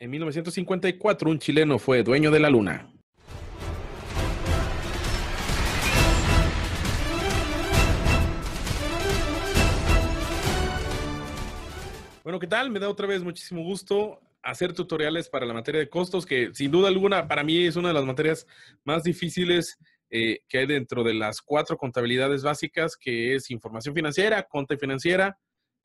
En 1954, un chileno fue dueño de la luna. Bueno, ¿qué tal? Me da otra vez muchísimo gusto hacer tutoriales para la materia de costos, que sin duda alguna para mí es una de las materias más difíciles eh, que hay dentro de las cuatro contabilidades básicas, que es información financiera, conta financiera,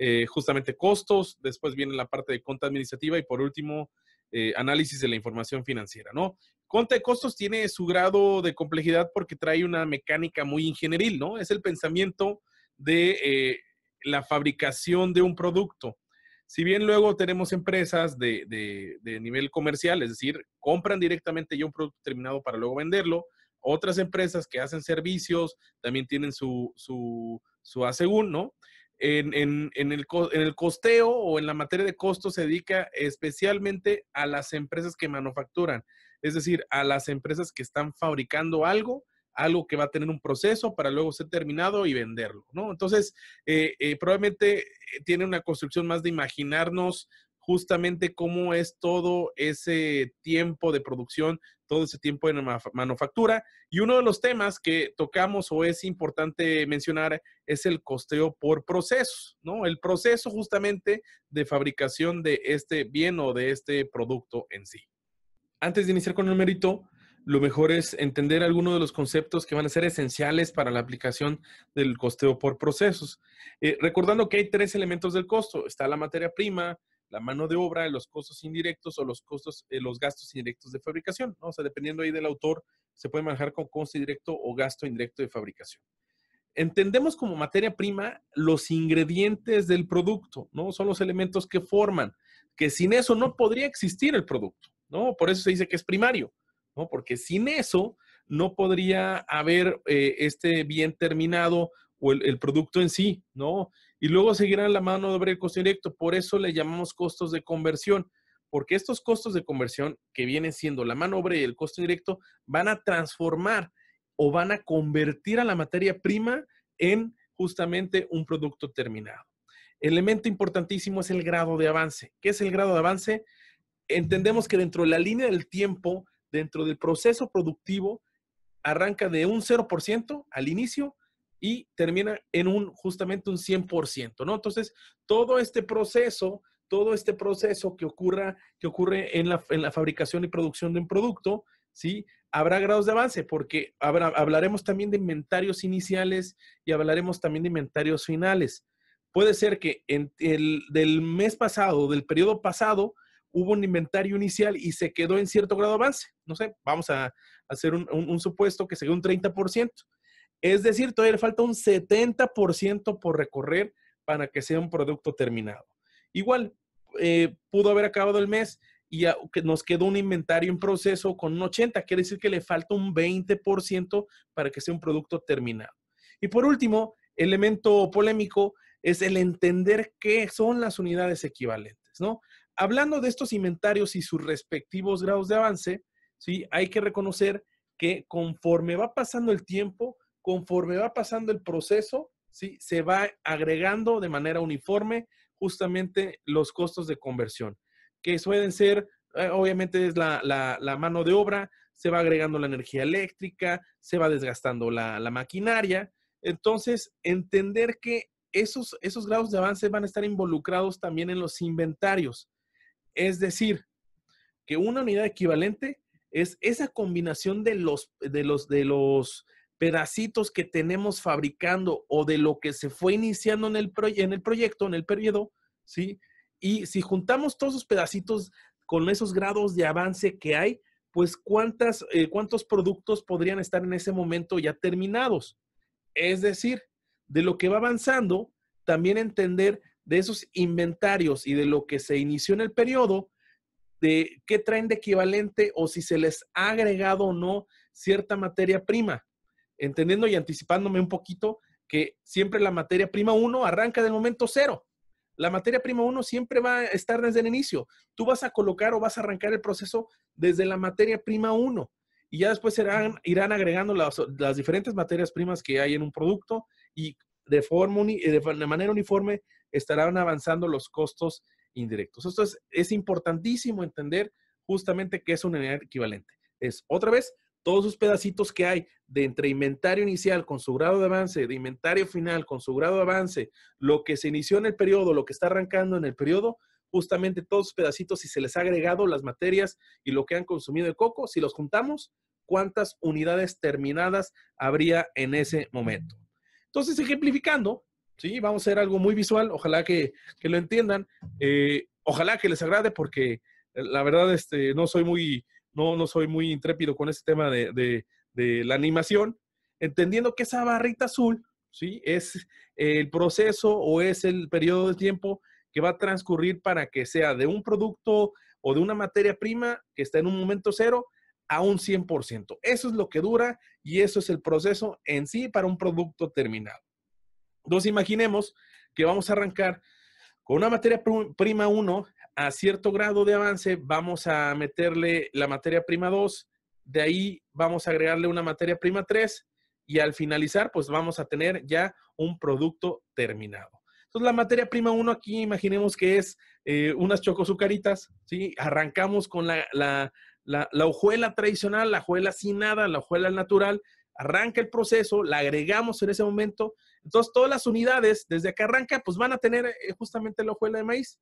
eh, justamente costos, después viene la parte de cuenta administrativa y por último, eh, análisis de la información financiera, ¿no? Conta de costos tiene su grado de complejidad porque trae una mecánica muy ingenieril, ¿no? Es el pensamiento de eh, la fabricación de un producto. Si bien luego tenemos empresas de, nivel comercial, es decir, compran directamente ya un producto terminado para luego venderlo, otras empresas que hacen servicios también tienen su, su, su ¿no? en, el, costeo o en la materia de costo se dedica especialmente a las empresas que manufacturan, es decir, a las empresas que están fabricando algo, algo que va a tener un proceso para luego ser terminado y venderlo, ¿no? Entonces, eh, eh, probablemente eh, tiene una construcción más de imaginarnos justamente cómo es todo ese tiempo de producción, todo ese tiempo de manufactura. Y uno de los temas que tocamos o es importante mencionar es el costeo por procesos, ¿no? El proceso justamente de fabricación de este bien o de este producto en sí. Antes de iniciar con el mérito, lo mejor es entender algunos de los conceptos que van a ser esenciales para la aplicación del costeo por procesos. Eh, recordando que hay tres elementos del costo. Está la materia prima, la mano de obra, los costos indirectos o los costos, eh, los gastos indirectos de fabricación, ¿no? O sea, dependiendo ahí del autor, se puede manejar con costo directo o gasto indirecto de fabricación. Entendemos como materia prima los ingredientes del producto, ¿no? Son los elementos que forman, que sin eso no podría existir el producto, ¿no? Por eso se dice que es primario, ¿no? Porque sin eso no podría haber eh, este bien terminado o el, producto en sí, ¿no? y luego seguirán la mano de obra y el costo directo. Por eso le llamamos costos de conversión, porque estos costos de conversión que vienen siendo la mano de obra y el costo directo van a transformar o van a convertir a la materia prima en justamente un producto terminado. Elemento importantísimo es el grado de avance. ¿Qué es el grado de avance? Entendemos que dentro de la línea del tiempo, dentro del proceso productivo, arranca de un 0% al inicio y termina en un justamente un 100%, ¿no? Entonces, todo este proceso, todo este proceso que ocurra, que ocurre en la, fabricación y producción de un producto, ¿sí? Habrá grados de avance porque hablaremos también de inventarios iniciales y hablaremos también de inventarios finales. Puede ser que el, del mes pasado, del periodo pasado, hubo un inventario inicial y se quedó en cierto grado de avance. No sé, vamos a hacer un, un supuesto que se quedó un 30%. Es decir, todavía le falta un 70% por recorrer para que sea un producto terminado. Igual, eh, pudo haber acabado el mes y nos quedó un inventario en proceso con un 80, quiere decir que le falta un 20% para que sea un producto terminado. Y por último, elemento polémico es el entender qué son las unidades equivalentes, ¿no? Hablando de estos inventarios y sus respectivos grados de avance, ¿sí? hay que reconocer que conforme va pasando el tiempo, conforme va pasando el proceso, ¿sí? se va agregando de manera uniforme justamente los costos de conversión, que suelen ser, eh, obviamente es la, mano de obra, se va agregando la energía eléctrica, se va desgastando la, maquinaria. Entonces, entender que esos, esos grados de avance van a estar involucrados también en los inventarios. Es decir, que una unidad equivalente es esa combinación de los, de los, de los pedacitos que tenemos fabricando o de lo que se fue iniciando en el, en el proyecto, en el periodo, ¿sí? Y si juntamos todos esos pedacitos con esos grados de avance que hay, pues cuántas, eh, cuántos productos podrían estar en ese momento ya terminados. Es decir, de lo que va avanzando, también entender de esos inventarios y de lo que se inició en el periodo, de qué traen de equivalente o si se les ha agregado o no cierta materia prima entendiendo y anticipándome un poquito que siempre la materia prima 1 arranca del momento cero. La materia prima 1 siempre va a estar desde el inicio. Tú vas a colocar o vas a arrancar el proceso desde la materia prima 1 y ya después serán, irán agregando las, diferentes materias primas que hay en un producto y de, forma de manera uniforme estarán avanzando los costos indirectos. Esto es, es importantísimo entender justamente qué es un equivalente. Es otra vez todos esos pedacitos que hay de entre inventario inicial con su grado de avance, de inventario final con su grado de avance, lo que se inició en el periodo, lo que está arrancando en el periodo, justamente todos esos pedacitos, si se les ha agregado las materias y lo que han consumido el coco, si los juntamos, cuántas unidades terminadas habría en ese momento. Entonces, ejemplificando, ¿sí? vamos a hacer algo muy visual, ojalá que, lo entiendan, eh, ojalá que les agrade porque eh, la verdad este, no soy muy no, no soy muy intrépido con ese tema de, la animación, entendiendo que esa barrita azul, ¿sí? Es el proceso o es el periodo de tiempo que va a transcurrir para que sea de un producto o de una materia prima que está en un momento cero a un 100%. Eso es lo que dura y eso es el proceso en sí para un producto terminado. Entonces imaginemos que vamos a arrancar con una materia prima 1 a cierto grado de avance vamos a meterle la materia prima 2, de ahí vamos a agregarle una materia prima 3 y al finalizar pues vamos a tener ya un producto terminado. Entonces la materia prima 1 aquí imaginemos que es eh, unas chocosucaritas, ¿sí? Arrancamos con la, la, la, hojuela tradicional, la hojuela sin nada, la hojuela natural, arranca el proceso, la agregamos en ese momento. Entonces, todas las unidades desde que arranca, pues van a tener eh, justamente la hojuela de maíz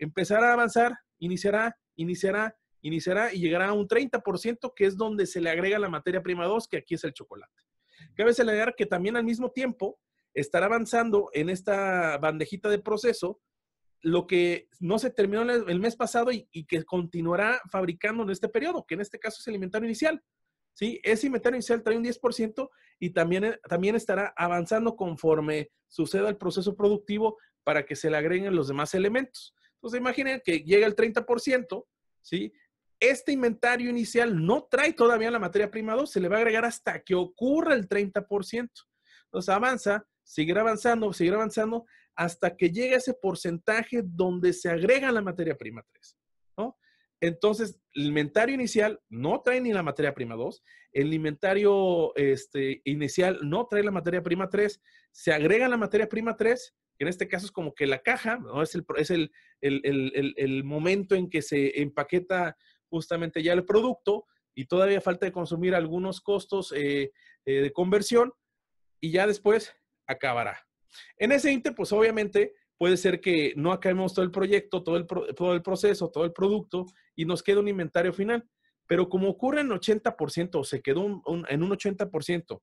empezará a avanzar, iniciará, iniciará, iniciará y llegará a un 30% que es donde se le agrega la materia prima 2, que aquí es el chocolate. Cabe señalar que también al mismo tiempo estará avanzando en esta bandejita de proceso lo que no se terminó el mes pasado y, que continuará fabricando en este periodo, que en este caso es el inventario inicial. ¿sí? Ese inventario inicial trae un 10% y también, eh, también estará avanzando conforme suceda el proceso productivo para que se le agreguen los demás elementos. Entonces imaginen que llega el 30%, ¿sí? Este inventario inicial no trae todavía la materia prima 2, se le va a agregar hasta que ocurra el 30%. Entonces avanza, seguirá avanzando, seguirá avanzando hasta que llegue ese porcentaje donde se agrega la materia prima 3, ¿no? Entonces, el inventario inicial no trae ni la materia prima 2, el inventario este, inicial no trae la materia prima 3, se agrega la materia prima 3, en este caso es como que la caja, es, el, momento en que se empaqueta justamente ya el producto y todavía falta de consumir algunos costos eh, eh, de conversión y ya después acabará. En ese inter, pues obviamente puede ser que no acabemos todo el proyecto, todo el, todo el proceso, todo el producto y nos queda un inventario final. Pero como ocurre en 80% se quedó en un 80%,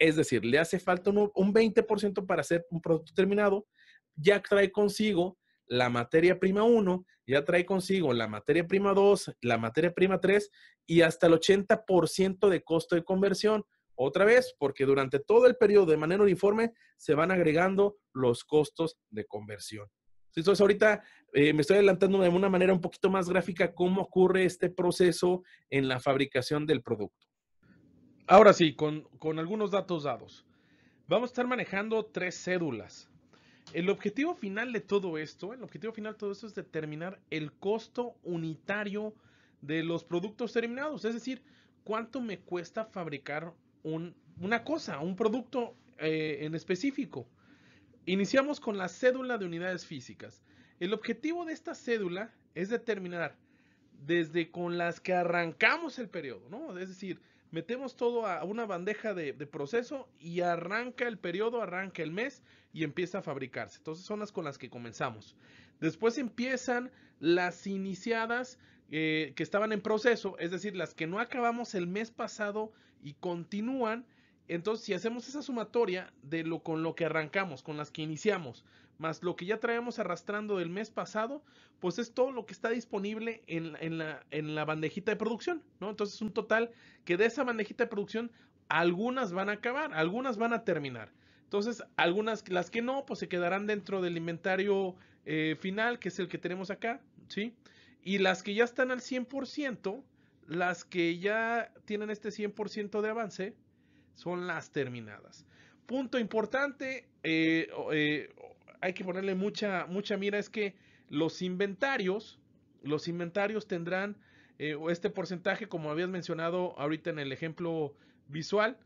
es decir, le hace falta un 20% para hacer un producto terminado, ya trae consigo la materia prima 1, ya trae consigo la materia prima 2, la materia prima 3 y hasta el 80% de costo de conversión. Otra vez, porque durante todo el periodo de manera uniforme se van agregando los costos de conversión. Entonces, ahorita eh, me estoy adelantando de una manera un poquito más gráfica cómo ocurre este proceso en la fabricación del producto. Ahora sí, con algunos datos dados. Vamos a estar manejando tres cédulas. El objetivo final de todo esto, el objetivo final de todo esto es determinar el costo unitario de los productos terminados, es decir, cuánto me cuesta fabricar una cosa, un producto eh, en específico. Iniciamos con la cédula de unidades físicas. El objetivo de esta cédula es determinar desde con las que arrancamos el periodo, ¿no? Es decir, metemos todo a una bandeja de, de proceso y arranca el periodo, arranca el mes y empieza a fabricarse. Entonces son las con las que comenzamos. Después empiezan las iniciadas eh, que estaban en proceso, es decir, las que no acabamos el mes pasado y continúan. Entonces, si hacemos esa sumatoria de lo con lo que arrancamos, con las que iniciamos, más lo que ya traemos arrastrando del mes pasado, pues es todo lo que está disponible en, la, en la bandejita de producción, ¿no? Entonces, un total que de esa bandejita de producción, algunas van a acabar, algunas van a terminar. Entonces, algunas, las que no, pues se quedarán dentro del inventario eh, final, que es el que tenemos acá, ¿sí? Y las que ya están al 100%, las que ya tienen este 100% de avance, son las terminadas. Punto importante, eh, eh, hay que ponerle mucha, mucha mira, es que los inventarios, los inventarios tendrán este porcentaje, como habías mencionado ahorita en el ejemplo visual,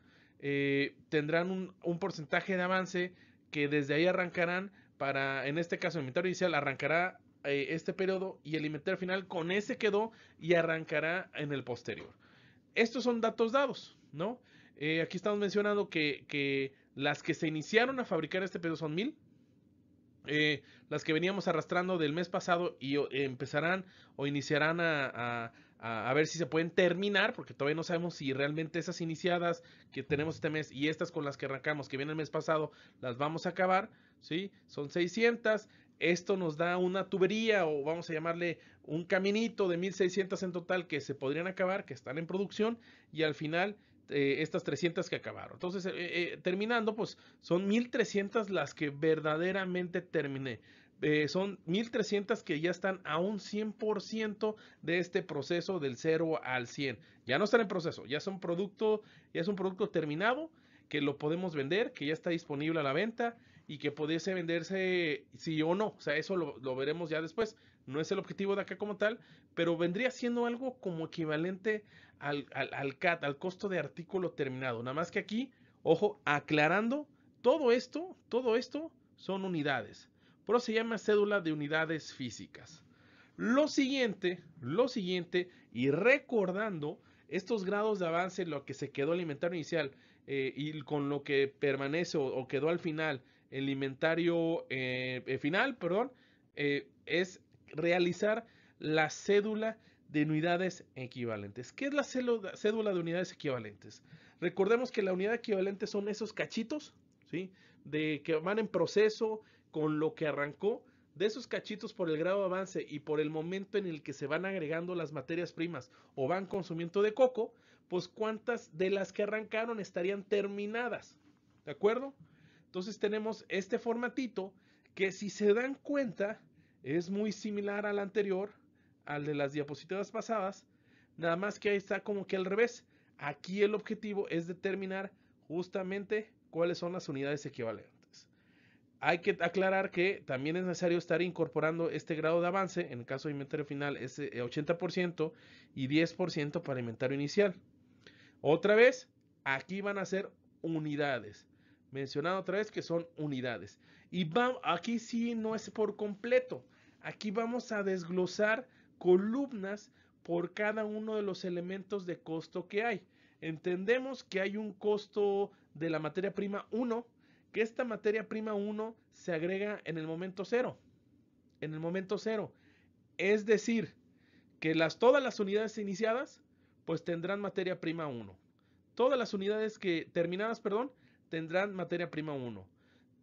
eh, tendrán un, porcentaje de avance que desde ahí arrancarán para, en este caso, el inventario inicial arrancará eh, este periodo y el inventario final con ese quedó y arrancará en el posterior. Estos son datos dados, ¿no? Eh, aquí estamos mencionando que, las que se iniciaron a fabricar este periodo son mil. las que veníamos arrastrando del mes pasado y empezarán o iniciarán a a, ver si se pueden terminar, porque todavía no sabemos si realmente esas iniciadas que tenemos este mes y estas con las que arrancamos, que viene el mes pasado, las vamos a acabar, ¿sí? Son 600. Esto nos da una tubería o vamos a llamarle un caminito de 1600 en total que se podrían acabar, que están en producción y al final eh, estas 300 que acabaron. Entonces, eh, eh, terminando, pues son 1300 las que verdaderamente terminé. Eh, son 1300 que ya están a un 100% de este proceso del 0 al 100. Ya no están en proceso, ya es un producto, ya es un producto terminado que lo podemos vender, que ya está disponible a la venta y que pudiese venderse sí o no. O sea, eso lo, veremos ya después. No es el objetivo de acá como tal, pero vendría siendo algo como equivalente al, al CAT, al costo de artículo terminado. Nada más que aquí, ojo, aclarando, todo esto, todo esto son unidades. Pero se llama cédula de unidades físicas. Lo siguiente, lo siguiente, y recordando estos grados de avance, lo que se quedó el inventario inicial eh, y con lo que permanece o, quedó al final, el inventario eh, eh, final, perdón, es realizar la cédula de unidades equivalentes. ¿Qué es la cédula de unidades equivalentes? Recordemos que la unidad equivalente son esos cachitos, ¿sí? De que van en proceso con lo que arrancó, de esos cachitos por el grado de avance y por el momento en el que se van agregando las materias primas o van consumiendo de coco, pues cuántas de las que arrancaron estarían terminadas. ¿De acuerdo? Entonces tenemos este formatito que si se dan cuenta es muy similar al anterior, al de las diapositivas pasadas, nada más que ahí está como que al revés. Aquí el objetivo es determinar justamente cuáles son las unidades equivalentes. Hay que aclarar que también es necesario estar incorporando este grado de avance, en el caso de inventario final es 80% eh, y 10% para inventario inicial. Otra vez, aquí van a ser unidades. Mencionado otra vez que son unidades. Y aquí sí no es por completo. Aquí vamos a desglosar columnas por cada uno de los elementos de costo que hay. Entendemos que hay un costo de la materia prima 1, que esta materia prima 1 se agrega en el momento 0. En el momento 0. Es decir, que las, todas las unidades iniciadas pues tendrán materia prima 1. Todas las unidades que terminadas, perdón, tendrán materia prima 1.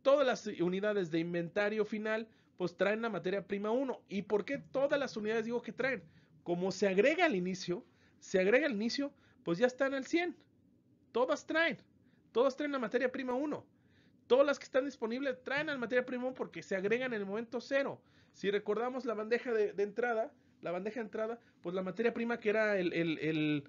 Todas las unidades de inventario final pues traen la materia prima 1. ¿Y por qué todas las unidades digo que traen? Como se agrega al inicio, se agrega al inicio, pues ya están al 100. Todas traen. Todas traen la materia prima 1. Todas las que están disponibles traen al material primo porque se agregan en el momento cero. Si recordamos la bandeja de, entrada, la bandeja de entrada, pues la materia prima que era la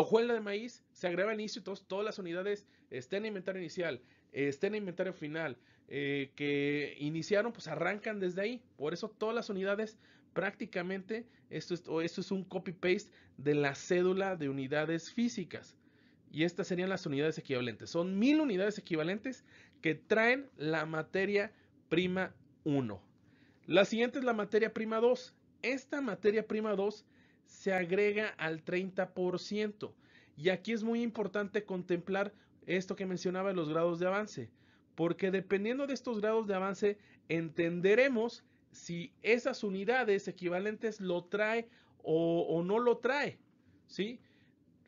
hojuela de maíz se agrega al inicio, y todas las unidades estén en inventario inicial, estén en inventario final, eh, que iniciaron, pues arrancan desde ahí. Por eso todas las unidades prácticamente, esto esto es un copy-paste de la cédula de unidades físicas. Y estas serían las unidades equivalentes. Son mil unidades equivalentes que traen la materia prima 1. La siguiente es la materia prima 2. Esta materia prima 2 se agrega al 30%. Y aquí es muy importante contemplar esto que mencionaba de los grados de avance. Porque dependiendo de estos grados de avance, entenderemos si esas unidades equivalentes lo trae o, o no lo trae. ¿Sí?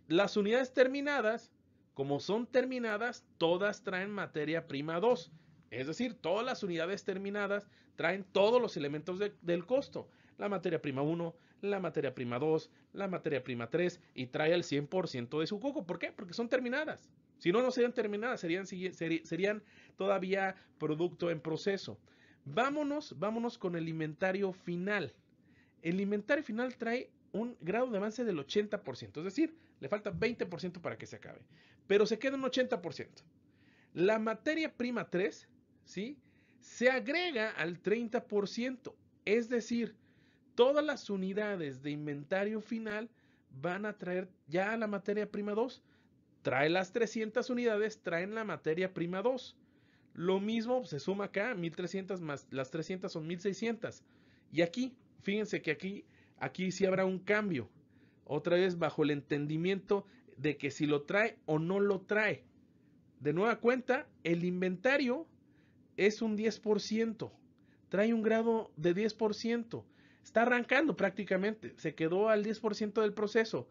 Las unidades terminadas, como son terminadas, todas traen materia prima 2. Es decir, todas las unidades terminadas traen todos los elementos del costo. La materia prima 1, la materia prima 2, la materia prima 3 y trae el 100% de su coco. ¿Por qué? Porque son terminadas. Si no, no serían terminadas, serían, serían todavía producto en proceso. Vámonos, vámonos con el inventario final. El inventario final trae un grado de avance del 80%, es decir, le falta 20% para que se acabe. Pero se queda un 80%. La materia prima 3, ¿sí? Se agrega al 30%. Es decir, todas las unidades de inventario final van a traer ya la materia prima 2. Trae las 300 unidades, traen la materia prima 2. Lo mismo se suma acá, 1300 más las 300 son 1600. Y aquí, fíjense que aquí, aquí sí habrá un cambio. Otra vez bajo el entendimiento de que si lo trae o no lo trae. De nueva cuenta, el inventario es un 10%. Trae un grado de 10%. Está arrancando prácticamente. Se quedó al 10% del proceso.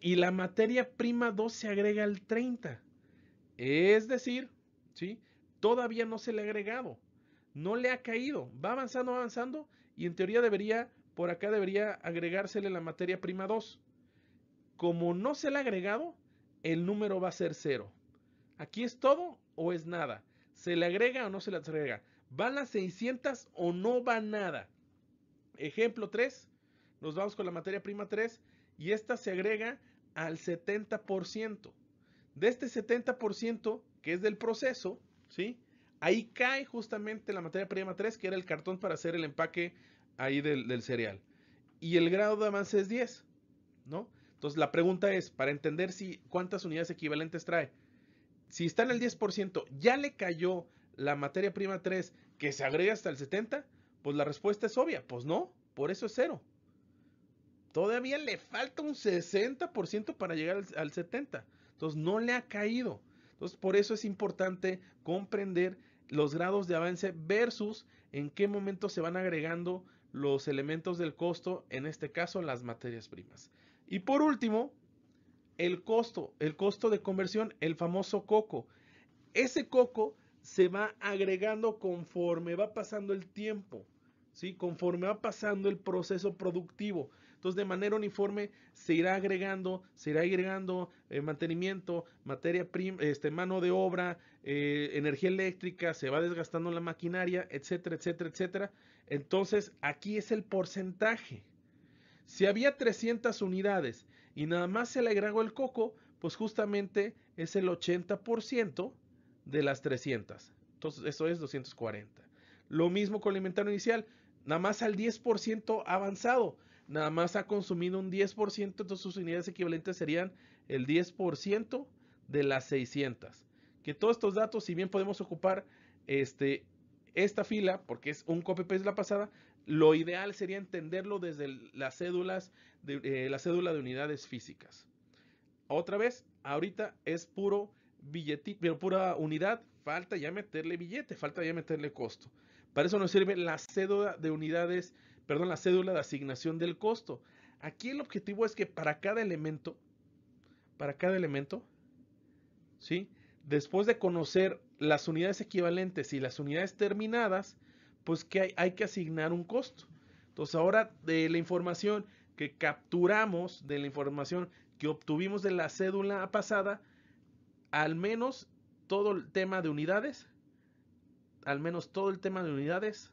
Y la materia prima 2 se agrega al 30%. Es decir, ¿sí? todavía no se le ha agregado. No le ha caído. Va avanzando, avanzando. Y en teoría debería por acá debería agregársele la materia prima 2. Como no se le ha agregado, el número va a ser 0. Aquí es todo o es nada. ¿Se le agrega o no se le agrega? ¿Van las 600 o no va nada? Ejemplo 3. Nos vamos con la materia prima 3 y esta se agrega al 70%. De este 70%, que es del proceso, ¿sí? Ahí cae justamente la materia prima 3, que era el cartón para hacer el empaque ahí del, cereal. Y el grado de avance es 10, ¿no? Entonces la pregunta es, para entender si cuántas unidades equivalentes trae, si está en el 10%, ya le cayó la materia prima 3 que se agrega hasta el 70, pues la respuesta es obvia, pues no, por eso es cero. Todavía le falta un 60% para llegar al 70. Entonces no le ha caído. Entonces por eso es importante comprender los grados de avance versus en qué momento se van agregando los elementos del costo, en este caso las materias primas. Y por último, el costo, el costo de conversión, el famoso coco. Ese coco se va agregando conforme va pasando el tiempo, ¿sí? conforme va pasando el proceso productivo. Entonces, de manera uniforme se irá agregando, se irá agregando eh, mantenimiento, materia prima, este, mano de obra, eh, energía eléctrica, se va desgastando la maquinaria, etcétera, etcétera, etcétera. Entonces, aquí es el porcentaje. Si había 300 unidades y nada más se le agregó el coco, pues justamente es el 80% de las 300. Entonces, eso es 240. Lo mismo con el inventario inicial, nada más al 10% avanzado, nada más ha consumido un 10%, entonces sus unidades equivalentes serían el 10% de las 600. Que todos estos datos, si bien podemos ocupar este, esta fila, porque es un copy-paste de la pasada, lo ideal sería entenderlo desde las cédulas de, eh, la cédula de unidades físicas. Otra vez, ahorita es puro billetito, pero pura unidad, falta ya meterle billete, falta ya meterle costo. Para eso nos sirve la cédula de unidades, perdón, la cédula de asignación del costo. Aquí el objetivo es que para cada elemento, para cada elemento, ¿sí? Después de conocer las unidades equivalentes y las unidades terminadas, pues que hay, hay que asignar un costo. Entonces ahora de la información que capturamos, de la información que obtuvimos de la cédula pasada, al menos todo el tema de unidades, al menos todo el tema de unidades,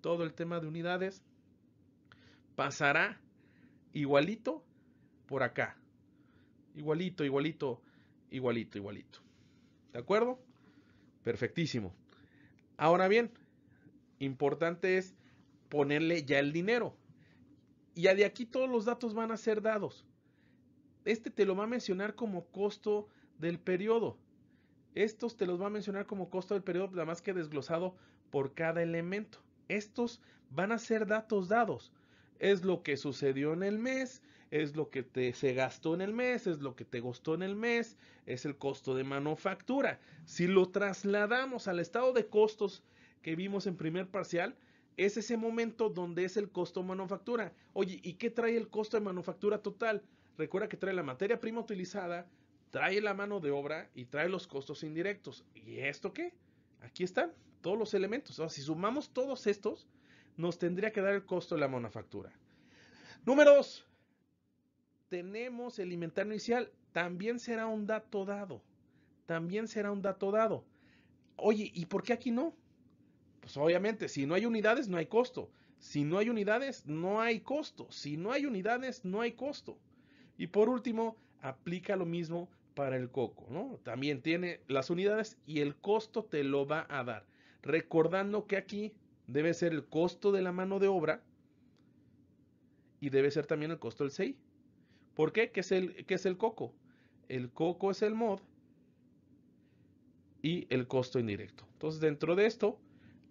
todo el tema de unidades pasará igualito por acá. Igualito, igualito, igualito, igualito. ¿De acuerdo? Perfectísimo. Ahora bien, importante es ponerle ya el dinero. Y ya de aquí todos los datos van a ser dados. Este te lo va a mencionar como costo del periodo. Estos te los va a mencionar como costo del periodo, nada más que desglosado por cada elemento. Estos van a ser datos dados. Es lo que sucedió en el mes, es lo que te, se gastó en el mes, es lo que te costó en el mes, es el costo de manufactura. Si lo trasladamos al estado de costos que vimos en primer parcial, es ese momento donde es el costo de manufactura. Oye, ¿y qué trae el costo de manufactura total? Recuerda que trae la materia prima utilizada, trae la mano de obra y trae los costos indirectos. ¿Y esto qué? Aquí están todos los elementos. si sumamos todos estos, nos tendría que dar el costo de la manufactura. Número 2 tenemos el inventario inicial, también será un dato dado. También será un dato dado. Oye, ¿y por qué aquí no? Pues obviamente, si no hay unidades, no hay costo. Si no hay unidades, no hay costo. Si no hay unidades, no hay costo. Y por último, aplica lo mismo para el coco, ¿no? También tiene las unidades y el costo te lo va a dar. Recordando que aquí debe ser el costo de la mano de obra y debe ser también el costo del 6 ¿Por qué? ¿Qué es el, es el coco? El coco es el mod y el costo indirecto. Entonces, dentro de esto,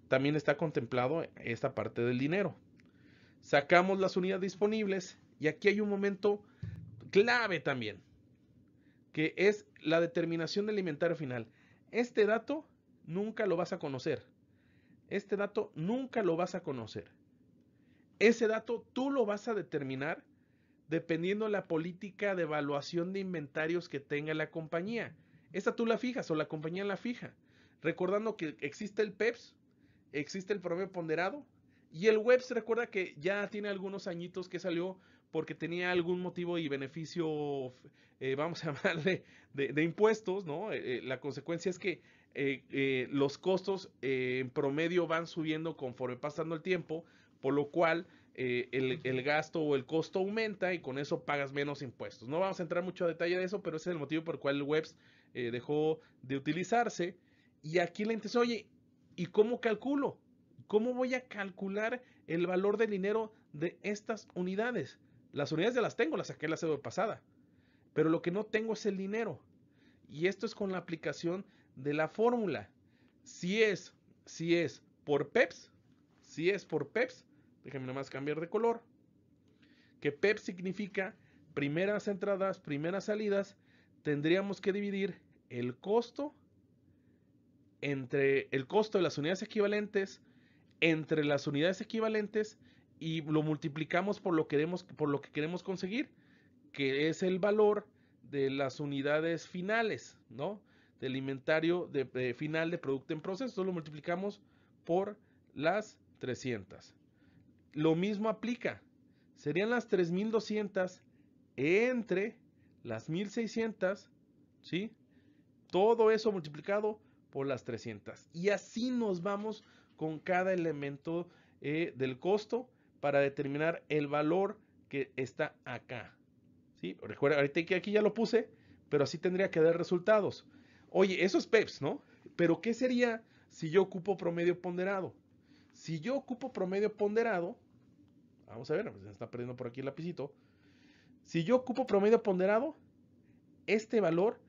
también está contemplado esta parte del dinero. Sacamos las unidades disponibles y aquí hay un momento clave también, que es la determinación del inventario final. Este dato nunca lo vas a conocer. Este dato nunca lo vas a conocer. Ese dato tú lo vas a determinar dependiendo la política de evaluación de inventarios que tenga la compañía. Esta tú la fijas o la compañía la fija. Recordando que existe el PEPS, existe el promedio ponderado y el WEBS recuerda que ya tiene algunos añitos que salió porque tenía algún motivo y beneficio, eh, vamos a llamarle, de, impuestos, ¿no? Eh, eh, la consecuencia es que los costos en promedio van subiendo conforme pasando el tiempo, por lo cual eh, el, gasto o el costo aumenta y con eso pagas menos impuestos. No vamos a entrar mucho a detalle de eso, pero ese es el motivo por el cual webs eh, dejó de utilizarse. Y aquí la intención, oye, ¿y cómo calculo? ¿Cómo voy a calcular el valor del dinero de estas unidades? Las unidades ya las tengo, las saqué la semana pasada. Pero lo que no tengo es el dinero. Y esto es con la aplicación de la fórmula. Si es, si es por PEPS, si es por PEPS, Déjenme nomás cambiar de color. Que PEP e significa primeras entradas, primeras salidas. Tendríamos que dividir el costo entre el costo de las unidades equivalentes entre las unidades equivalentes y lo multiplicamos por lo, por lo que queremos conseguir, que es el valor de las unidades finales, ¿no? Del inventario de, final de producto en proceso, lo multiplicamos por las 300 lo mismo aplica. Serían las 3200 entre las 1600, ¿sí? Todo eso multiplicado por las 300. Y así nos vamos con cada elemento eh, del costo para determinar el valor que está acá. ¿sí? Recuerda, ahorita que aquí ya lo puse, pero así tendría que dar resultados. Oye, eso es PEPS, ¿no? Pero ¿qué sería si yo ocupo promedio ponderado? Si yo ocupo promedio ponderado, Vamos a ver, se pues, está perdiendo por aquí el lapicito. Si yo ocupo promedio ponderado, este valor,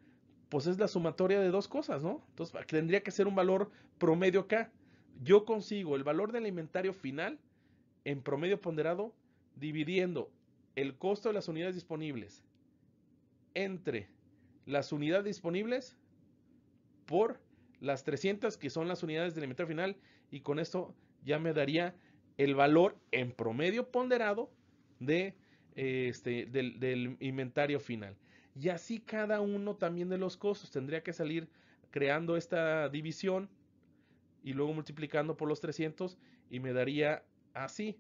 pues es la sumatoria de dos cosas, ¿no? Entonces tendría que ser un valor promedio acá. Yo consigo el valor del inventario final en promedio ponderado dividiendo el costo de las unidades disponibles entre las unidades disponibles por las 300 que son las unidades del inventario final y con esto ya me daría el valor en promedio ponderado de, eh, este, del, inventario final. Y así cada uno también de los costos tendría que salir creando esta división y luego multiplicando por los 300 y me daría así.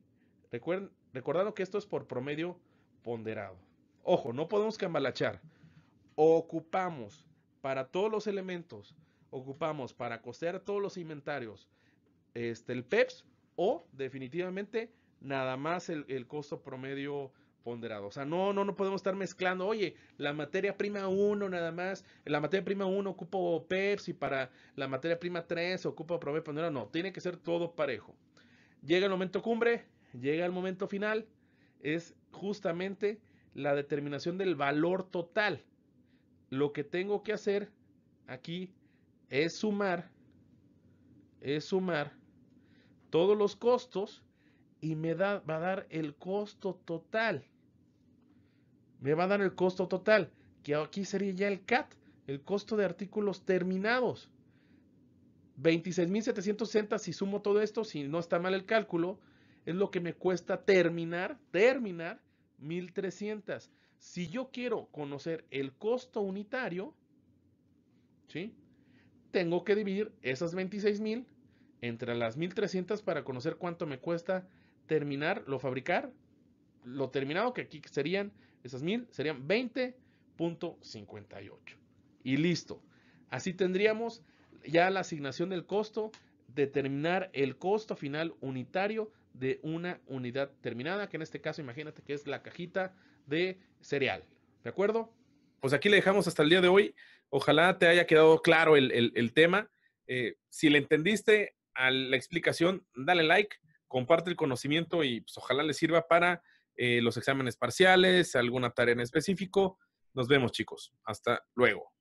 recordando que esto es por promedio ponderado. Ojo, no podemos cambalachar. Ocupamos para todos los elementos, ocupamos para costear todos los inventarios este, el PEPS o definitivamente nada más el, costo promedio ponderado. O sea, no, no, no podemos estar mezclando, oye, la materia prima 1 nada más, la materia prima 1 ocupo Pepsi para la materia prima 3 ocupa promedio ponderado. No, tiene que ser todo parejo. Llega el momento cumbre, llega el momento final, es justamente la determinación del valor total. Lo que tengo que hacer aquí es sumar, es sumar todos los costos y me da, va a dar el costo total. Me va a dar el costo total, que aquí sería ya el CAT, el costo de artículos terminados. 26.760 si sumo todo esto, si no está mal el cálculo, es lo que me cuesta terminar, terminar 1.300. Si yo quiero conocer el costo unitario, ¿sí? Tengo que dividir esas 26.000 entre las 1300 para conocer cuánto me cuesta terminar, lo fabricar, lo terminado que aquí serían esas 1000, serían 20.58. Y listo. Así tendríamos ya la asignación del costo, determinar el costo final unitario de una unidad terminada, que en este caso imagínate que es la cajita de cereal. ¿De acuerdo? Pues aquí le dejamos hasta el día de hoy. Ojalá te haya quedado claro el, tema. Eh, si le entendiste, a la explicación, dale like, comparte el conocimiento y pues, ojalá le sirva para eh, los exámenes parciales, alguna tarea en específico. Nos vemos chicos. Hasta luego.